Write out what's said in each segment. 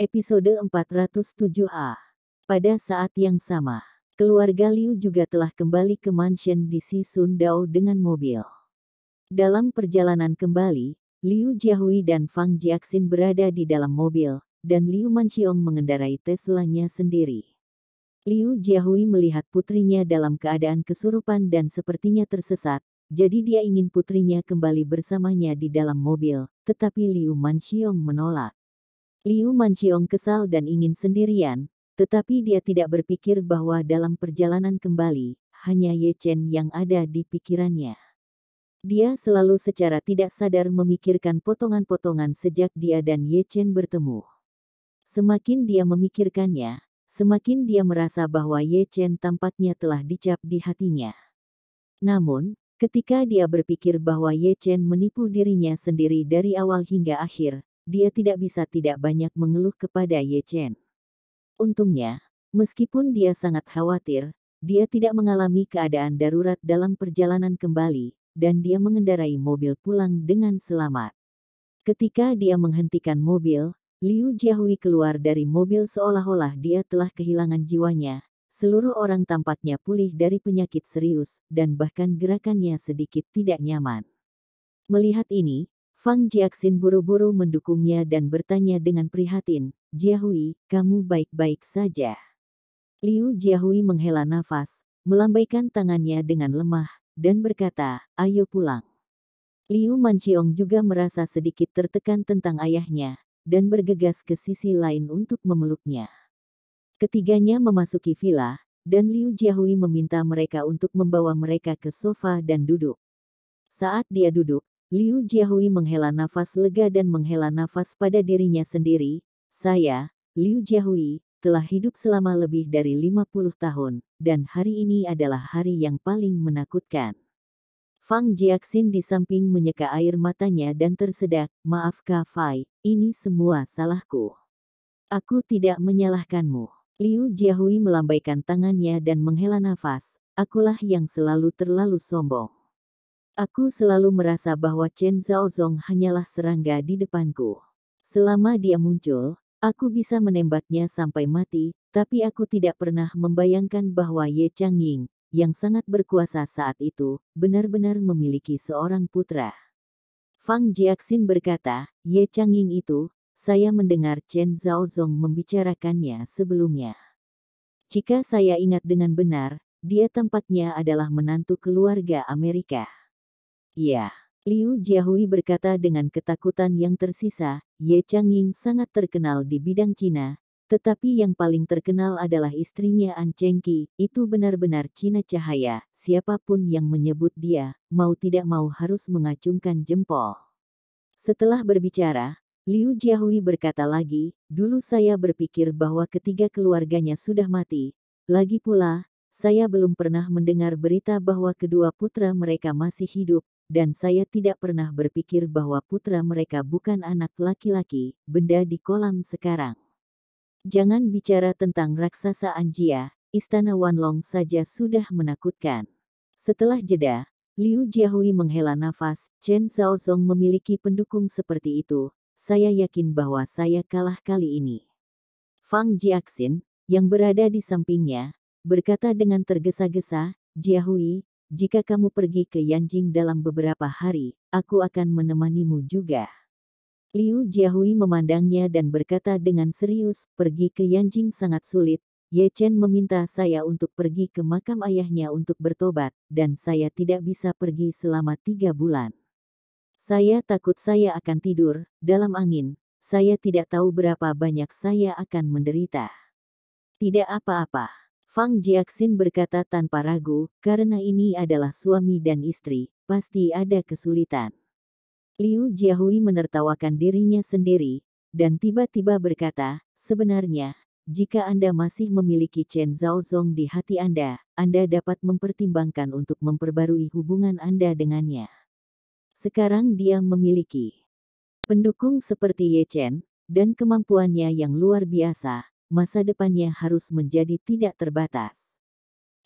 episode 407A. Pada saat yang sama, keluarga Liu juga telah kembali ke mansion di Sisun Dao dengan mobil. Dalam perjalanan kembali, Liu Jiahui dan Fang Jiaxin berada di dalam mobil, dan Liu Manxiong mengendarai Tesla-nya sendiri. Liu Jiahui melihat putrinya dalam keadaan kesurupan dan sepertinya tersesat, jadi dia ingin putrinya kembali bersamanya di dalam mobil, tetapi Liu Manxiong menolak. Liu Manciong kesal dan ingin sendirian, tetapi dia tidak berpikir bahwa dalam perjalanan kembali, hanya Ye Chen yang ada di pikirannya. Dia selalu secara tidak sadar memikirkan potongan-potongan sejak dia dan Ye Chen bertemu. Semakin dia memikirkannya, semakin dia merasa bahwa Ye Chen tampaknya telah dicap di hatinya. Namun, ketika dia berpikir bahwa Ye Chen menipu dirinya sendiri dari awal hingga akhir, dia tidak bisa tidak banyak mengeluh kepada Ye Chen. Untungnya, meskipun dia sangat khawatir, dia tidak mengalami keadaan darurat dalam perjalanan kembali, dan dia mengendarai mobil pulang dengan selamat. Ketika dia menghentikan mobil, Liu Jiahui keluar dari mobil seolah-olah dia telah kehilangan jiwanya. Seluruh orang tampaknya pulih dari penyakit serius, dan bahkan gerakannya sedikit tidak nyaman. Melihat ini, Fang Jiaxin buru-buru mendukungnya dan bertanya dengan prihatin, Jiahui, kamu baik-baik saja. Liu Jiahui menghela nafas, melambaikan tangannya dengan lemah, dan berkata, ayo pulang. Liu Manqiong juga merasa sedikit tertekan tentang ayahnya, dan bergegas ke sisi lain untuk memeluknya. Ketiganya memasuki villa, dan Liu Jiahui meminta mereka untuk membawa mereka ke sofa dan duduk. Saat dia duduk, Liu Jiahui menghela nafas lega dan menghela nafas pada dirinya sendiri, saya, Liu Jiahui, telah hidup selama lebih dari 50 tahun, dan hari ini adalah hari yang paling menakutkan. Fang Jiaxin di samping menyeka air matanya dan tersedak, maaf Kak Fai, ini semua salahku. Aku tidak menyalahkanmu. Liu Jiahui melambaikan tangannya dan menghela nafas, akulah yang selalu terlalu sombong. Aku selalu merasa bahwa Chen Zhaozong hanyalah serangga di depanku. Selama dia muncul, aku bisa menembaknya sampai mati, tapi aku tidak pernah membayangkan bahwa Ye Changying, yang sangat berkuasa saat itu, benar-benar memiliki seorang putra. Fang Jiaxin berkata, Ye Changying itu, saya mendengar Chen Zhaozong membicarakannya sebelumnya. Jika saya ingat dengan benar, dia tempatnya adalah menantu keluarga Amerika. Ya. Liu Jiahui berkata dengan ketakutan yang tersisa, Ye Changying sangat terkenal di bidang Cina, tetapi yang paling terkenal adalah istrinya An Chengqi, itu benar-benar Cina cahaya, siapapun yang menyebut dia, mau tidak mau harus mengacungkan jempol. Setelah berbicara, Liu Jiahui berkata lagi, dulu saya berpikir bahwa ketiga keluarganya sudah mati, lagi pula, saya belum pernah mendengar berita bahwa kedua putra mereka masih hidup, dan saya tidak pernah berpikir bahwa putra mereka bukan anak laki-laki, benda di kolam sekarang. Jangan bicara tentang raksasa Anjia, istana Wanlong saja sudah menakutkan. Setelah jeda, Liu Jiahui menghela nafas, Chen Zhaozong memiliki pendukung seperti itu, saya yakin bahwa saya kalah kali ini. Fang Jiaxin, yang berada di sampingnya, berkata dengan tergesa-gesa, Jiahui, jika kamu pergi ke Yanjing dalam beberapa hari, aku akan menemanimu juga. Liu Jiahui memandangnya dan berkata dengan serius, pergi ke Yanjing sangat sulit. Ye Chen meminta saya untuk pergi ke makam ayahnya untuk bertobat, dan saya tidak bisa pergi selama tiga bulan. Saya takut saya akan tidur, dalam angin, saya tidak tahu berapa banyak saya akan menderita. Tidak apa-apa. Fang Jiaxin berkata tanpa ragu, karena ini adalah suami dan istri, pasti ada kesulitan. Liu Jiahui menertawakan dirinya sendiri, dan tiba-tiba berkata, sebenarnya, jika Anda masih memiliki Chen Zhaozong di hati Anda, Anda dapat mempertimbangkan untuk memperbarui hubungan Anda dengannya. Sekarang dia memiliki pendukung seperti Ye Chen, dan kemampuannya yang luar biasa, masa depannya harus menjadi tidak terbatas.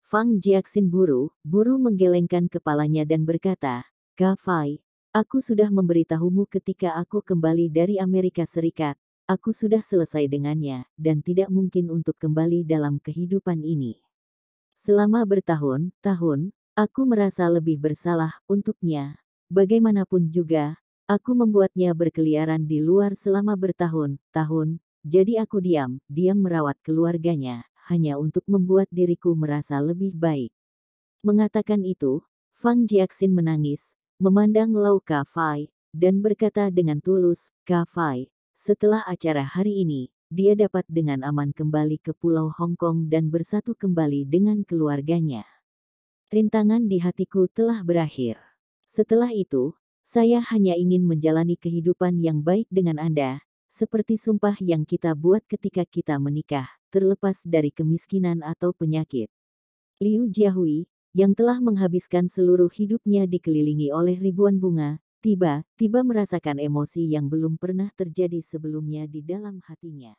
Fang Jiaxin buru, buru menggelengkan kepalanya dan berkata, Gafai, aku sudah memberitahumu ketika aku kembali dari Amerika Serikat, aku sudah selesai dengannya, dan tidak mungkin untuk kembali dalam kehidupan ini. Selama bertahun-tahun, aku merasa lebih bersalah untuknya. Bagaimanapun juga, aku membuatnya berkeliaran di luar selama bertahun-tahun, jadi aku diam, diam merawat keluarganya, hanya untuk membuat diriku merasa lebih baik. Mengatakan itu, Fang Jiaxin menangis, memandang Lau Ka Fai, dan berkata dengan tulus, Ka Fai, setelah acara hari ini, dia dapat dengan aman kembali ke Pulau Hong Kong dan bersatu kembali dengan keluarganya. Rintangan di hatiku telah berakhir. Setelah itu, saya hanya ingin menjalani kehidupan yang baik dengan Anda, seperti sumpah yang kita buat ketika kita menikah, terlepas dari kemiskinan atau penyakit. Liu Jiahui, yang telah menghabiskan seluruh hidupnya dikelilingi oleh ribuan bunga, tiba-tiba merasakan emosi yang belum pernah terjadi sebelumnya di dalam hatinya.